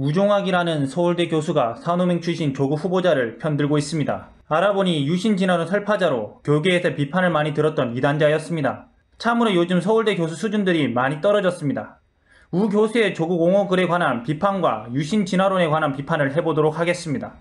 우종학이라는 서울대 교수가 산호맹 출신 조국 후보자를 편들고 있습니다. 알아보니 유신진화론 설파자로 교계에서 비판을 많이 들었던 이단자였습니다. 참으로 요즘 서울대 교수 수준들이 많이 떨어졌습니다. 우 교수의 조국 옹호 글에 관한 비판과 유신진화론에 관한 비판을 해보도록 하겠습니다.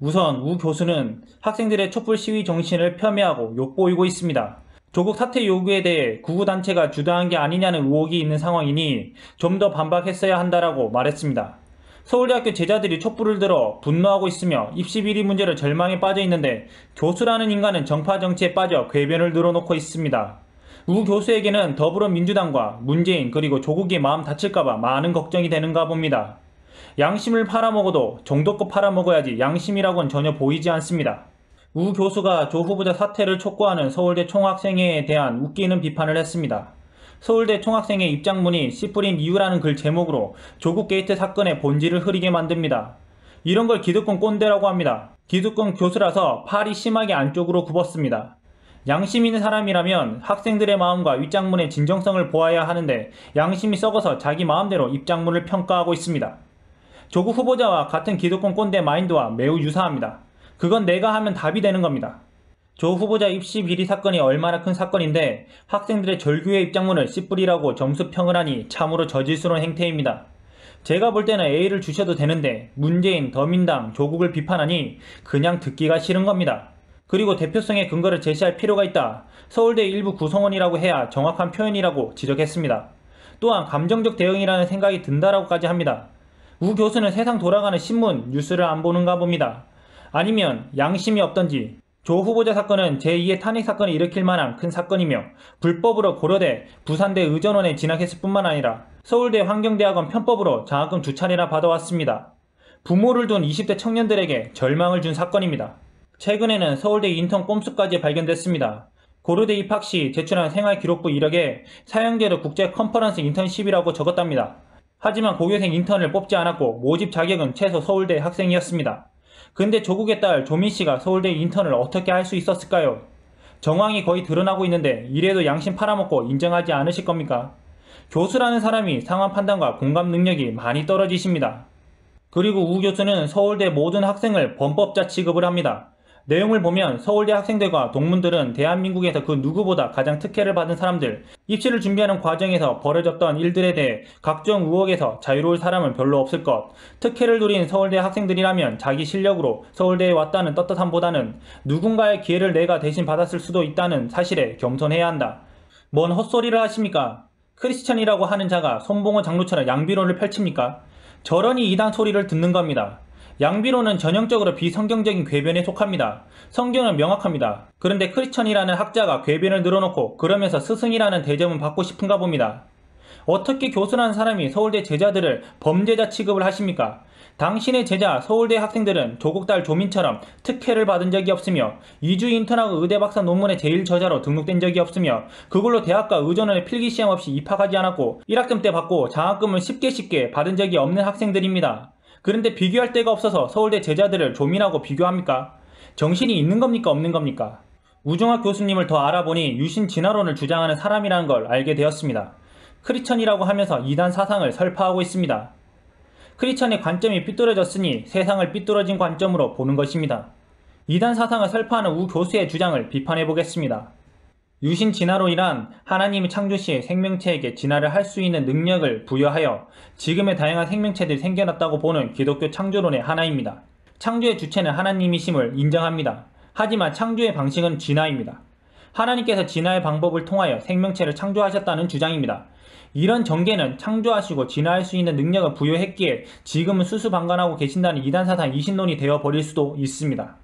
우선 우 교수는 학생들의 촛불 시위 정신을 폄훼하고 욕보이고 있습니다. 조국 사퇴 요구에 대해 구구단체가 주도한 게 아니냐는 의혹이 있는 상황이니 좀 더 반박했어야 한다라고 말했습니다. 서울대학교 제자들이 촛불을 들어 분노하고 있으며 입시 비리 문제로 절망에 빠져 있는데 교수라는 인간은 정파 정치에 빠져 궤변을 늘어놓고 있습니다. 우 교수에게는 더불어민주당과 문재인 그리고 조국이 마음 다칠까봐 많은 걱정이 되는가 봅니다. 양심을 팔아먹어도 정도껏 팔아먹어야지 양심이라고는 전혀 보이지 않습니다. 우 교수가 조 후보자 사퇴를 촉구하는 서울대 총학생회에 대한 웃기는 비판을 했습니다. 서울대 총학생회 입장문이 씨뿌린 이유라는 글 제목으로 조국 게이트 사건의 본질을 흐리게 만듭니다. 이런 걸 기득권 꼰대라고 합니다. 기득권 교수라서 팔이 심하게 안쪽으로 굽었습니다. 양심 있는 사람이라면 학생들의 마음과 입장문의 진정성을 보아야 하는데 양심이 썩어서 자기 마음대로 입장문을 평가하고 있습니다. 조국 후보자와 같은 기득권 꼰대 마인드와 매우 유사합니다. 그건 내가 하면 답이 되는 겁니다. 조 후보자 입시 비리 사건이 얼마나 큰 사건인데 학생들의 절규의 입장문을 씨뿌리라고 점수평을 하니 참으로 저질스러운 행태입니다. 제가 볼 때는 A를 주셔도 되는데 문재인, 더민당, 조국을 비판하니 그냥 듣기가 싫은 겁니다. 그리고 대표성의 근거를 제시할 필요가 있다. 서울대 일부 구성원이라고 해야 정확한 표현이라고 지적했습니다. 또한 감정적 대응이라는 생각이 든다라고까지 합니다. 우 교수는 세상 돌아가는 신문, 뉴스를 안 보는가 봅니다. 아니면 양심이 없던지 조 후보자 사건은 제2의 탄핵 사건을 일으킬 만한 큰 사건이며 불법으로 고려대, 부산대 의전원에 진학했을 뿐만 아니라 서울대 환경대학원 편법으로 장학금 두 차례나 받아왔습니다. 부모를 둔 20대 청년들에게 절망을 준 사건입니다. 최근에는 서울대 인턴 꼼수까지 발견됐습니다. 고려대 입학 시 제출한 생활기록부 이력에 사형제로 국제 컨퍼런스 인턴십이라고 적었답니다. 하지만 고교생 인턴을 뽑지 않았고 모집 자격은 최소 서울대 학생이었습니다. 근데 조국의 딸 조민 씨가 서울대 인턴을 어떻게 할 수 있었을까요? 정황이 거의 드러나고 있는데 이래도 양심 팔아먹고 인정하지 않으실 겁니까? 교수라는 사람이 상황 판단과 공감 능력이 많이 떨어지십니다. 그리고 우 교수는 서울대 모든 학생을 범법자 취급을 합니다. 내용을 보면 서울대 학생들과 동문들은 대한민국에서 그 누구보다 가장 특혜를 받은 사람들, 입시를 준비하는 과정에서 벌어졌던 일들에 대해 각종 의혹에서 자유로울 사람은 별로 없을 것, 특혜를 누린 서울대 학생들이라면 자기 실력으로 서울대에 왔다는 떳떳함보다는 누군가의 기회를 내가 대신 받았을 수도 있다는 사실에 겸손해야 한다. 뭔 헛소리를 하십니까? 크리스천이라고 하는 자가 손봉호 장로처럼 양비론을 펼칩니까? 저런이 이단 소리를 듣는 겁니다. 양비론은 전형적으로 비성경적인 궤변에 속합니다. 성경은 명확합니다. 그런데 크리천이라는 학자가 궤변을 늘어놓고 그러면서 스승이라는 대접은 받고 싶은가 봅니다. 어떻게 교수라는 사람이 서울대 제자들을 범죄자 취급을 하십니까? 당신의 제자 서울대 학생들은 조국 딸 조민처럼 특혜를 받은 적이 없으며 이주 인턴하고 의대 박사 논문의 제1저자로 등록된 적이 없으며 그걸로 대학과 의전원에 필기시험 없이 입학하지 않았고 1학점 때 받고 장학금을 쉽게 쉽게 받은 적이 없는 학생들입니다. 그런데 비교할 데가 없어서 서울대 제자들을 조민하고 비교합니까? 정신이 있는 겁니까 없는 겁니까? 우중학 교수님을 더 알아보니 유신 진화론을 주장하는 사람이라는 걸 알게 되었습니다. 크리천이라고 하면서 이단 사상을 설파하고 있습니다. 크리천의 관점이 삐뚤어졌으니 세상을 삐뚤어진 관점으로 보는 것입니다. 이단 사상을 설파하는 우 교수의 주장을 비판해 보겠습니다. 유신 진화론이란 하나님이 창조시 생명체에게 진화를 할 수 있는 능력을 부여하여 지금의 다양한 생명체들이 생겨났다고 보는 기독교 창조론의 하나입니다. 창조의 주체는 하나님이심을 인정합니다. 하지만 창조의 방식은 진화입니다. 하나님께서 진화의 방법을 통하여 생명체를 창조하셨다는 주장입니다. 이런 전개는 창조하시고 진화할 수 있는 능력을 부여했기에 지금은 수수방관하고 계신다는 이단사상 이신론이 되어버릴 수도 있습니다.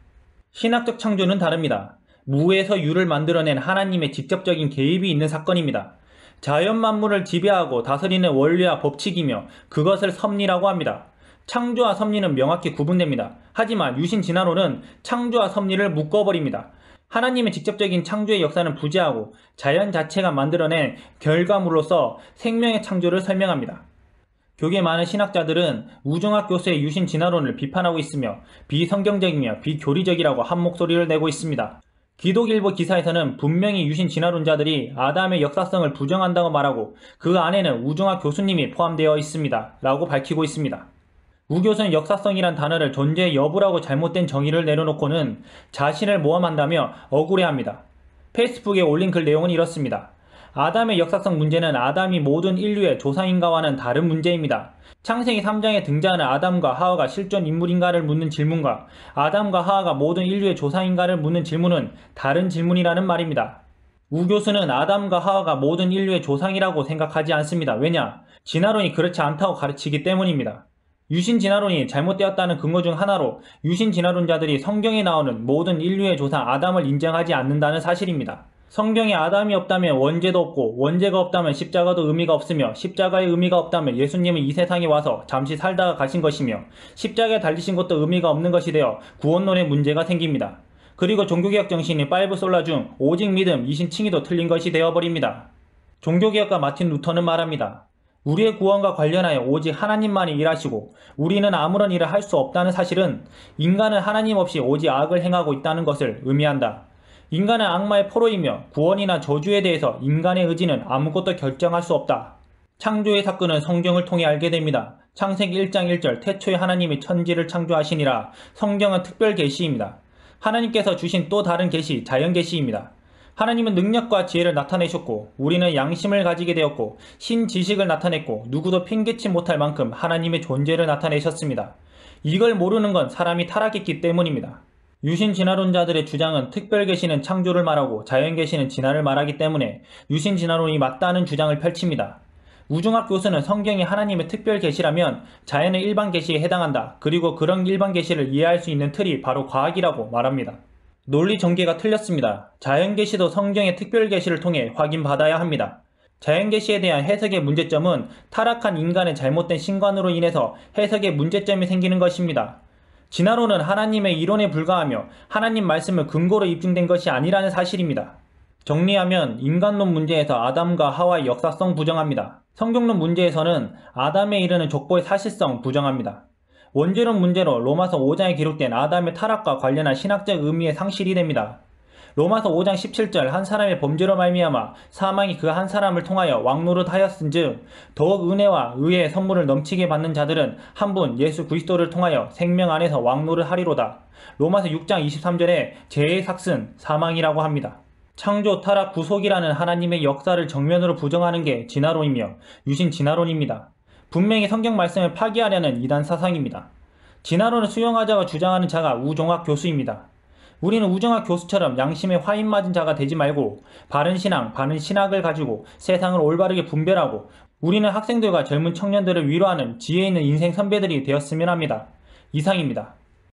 신학적 창조는 다릅니다. 무에서 유를 만들어낸 하나님의 직접적인 개입이 있는 사건입니다. 자연 만물을 지배하고 다스리는 원리와 법칙이며 그것을 섭리라고 합니다. 창조와 섭리는 명확히 구분됩니다. 하지만 유신 진화론은 창조와 섭리를 묶어버립니다. 하나님의 직접적인 창조의 역사는 부재하고 자연 자체가 만들어낸 결과물로서 생명의 창조를 설명합니다. 교계 많은 신학자들은 우중학 교수의 유신 진화론을 비판하고 있으며 비성경적이며 비교리적이라고 한 목소리를 내고 있습니다. 기독일보 기사에서는 분명히 유신 진화론자들이 아담의 역사성을 부정한다고 말하고 그 안에는 우중하 교수님이 포함되어 있습니다. 라고 밝히고 있습니다. 우 교수는 역사성이란 단어를 존재의 여부라고 잘못된 정의를 내려놓고는 자신을 모함한다며 억울해합니다. 페이스북에 올린 글 내용은 이렇습니다. 아담의 역사성 문제는 아담이 모든 인류의 조상인가와는 다른 문제입니다. 창세기 3장에 등장하는 아담과 하와가 실존 인물인가를 묻는 질문과 아담과 하와가 모든 인류의 조상인가를 묻는 질문은 다른 질문이라는 말입니다. 우 교수는 아담과 하와가 모든 인류의 조상이라고 생각하지 않습니다. 왜냐? 진화론이 그렇지 않다고 가르치기 때문입니다. 유신 진화론이 잘못되었다는 근거 중 하나로 유신 진화론자들이 성경에 나오는 모든 인류의 조상 아담을 인정하지 않는다는 사실입니다. 성경에 아담이 없다면 원죄도 없고 원죄가 없다면 십자가도 의미가 없으며 십자가의 의미가 없다면 예수님은 이 세상에 와서 잠시 살다가 가신 것이며 십자가에 달리신 것도 의미가 없는 것이 되어 구원론의 문제가 생깁니다. 그리고 종교개혁 정신이 파이브 솔라 중 오직 믿음 이신칭의도 틀린 것이 되어버립니다. 종교개혁가 마틴 루터는 말합니다. 우리의 구원과 관련하여 오직 하나님만이 일하시고 우리는 아무런 일을 할 수 없다는 사실은 인간은 하나님 없이 오직 악을 행하고 있다는 것을 의미한다. 인간은 악마의 포로이며 구원이나 저주에 대해서 인간의 의지는 아무것도 결정할 수 없다. 창조의 사건은 성경을 통해 알게 됩니다. 창세기 1장 1절 태초에 하나님이 천지를 창조하시니라 성경은 특별 계시입니다. 하나님께서 주신 또 다른 계시 자연 계시입니다. 하나님은 능력과 지혜를 나타내셨고 우리는 양심을 가지게 되었고 신지식을 나타냈고 누구도 핑계치 못할 만큼 하나님의 존재를 나타내셨습니다. 이걸 모르는 건 사람이 타락했기 때문입니다. 유신 진화론자들의 주장은 특별 계시는 창조를 말하고 자연 계시는 진화를 말하기 때문에 유신 진화론이 맞다는 주장을 펼칩니다. 우중학 교수는 성경이 하나님의 특별 계시라면 자연의 일반 계시에 해당한다. 그리고 그런 일반 계시를 이해할 수 있는 틀이 바로 과학이라고 말합니다. 논리 전개가 틀렸습니다. 자연 계시도 성경의 특별 계시를 통해 확인받아야 합니다. 자연 계시에 대한 해석의 문제점은 타락한 인간의 잘못된 신관으로 인해서 해석의 문제점이 생기는 것입니다. 진화론은 하나님의 이론에 불과하며 하나님 말씀을 근거로 입증된 것이 아니라는 사실입니다. 정리하면 인간론 문제에서 아담과 하와의 역사성 부정합니다. 성경론 문제에서는 아담에 이르는 족보의 사실성 부정합니다. 원죄론 문제로 로마서 5장에 기록된 아담의 타락과 관련한 신학적 의미의 상실이 됩니다. 로마서 5장 17절 한 사람의 범죄로 말미암아 사망이 그 한 사람을 통하여 왕노릇 하였은즉 더욱 은혜와 의의 선물을 넘치게 받는 자들은 한 분 예수 그리스도를 통하여 생명 안에서 왕노릇 하리로다. 로마서 6장 23절에 죄의 삭슨 사망이라고 합니다. 창조, 타락, 구속이라는 하나님의 역사를 정면으로 부정하는 게 진화론이며 유신 진화론입니다. 분명히 성경 말씀을 파기하려는 이단 사상입니다. 진화론을 수용하자고 주장하는 자가 우종학 교수입니다. 우리는 우정학 교수처럼 양심의 화인맞은 자가 되지 말고 바른 신앙, 바른 신학을 가지고 세상을 올바르게 분별하고 우리는 학생들과 젊은 청년들을 위로하는 지혜 있는 인생 선배들이 되었으면 합니다. 이상입니다.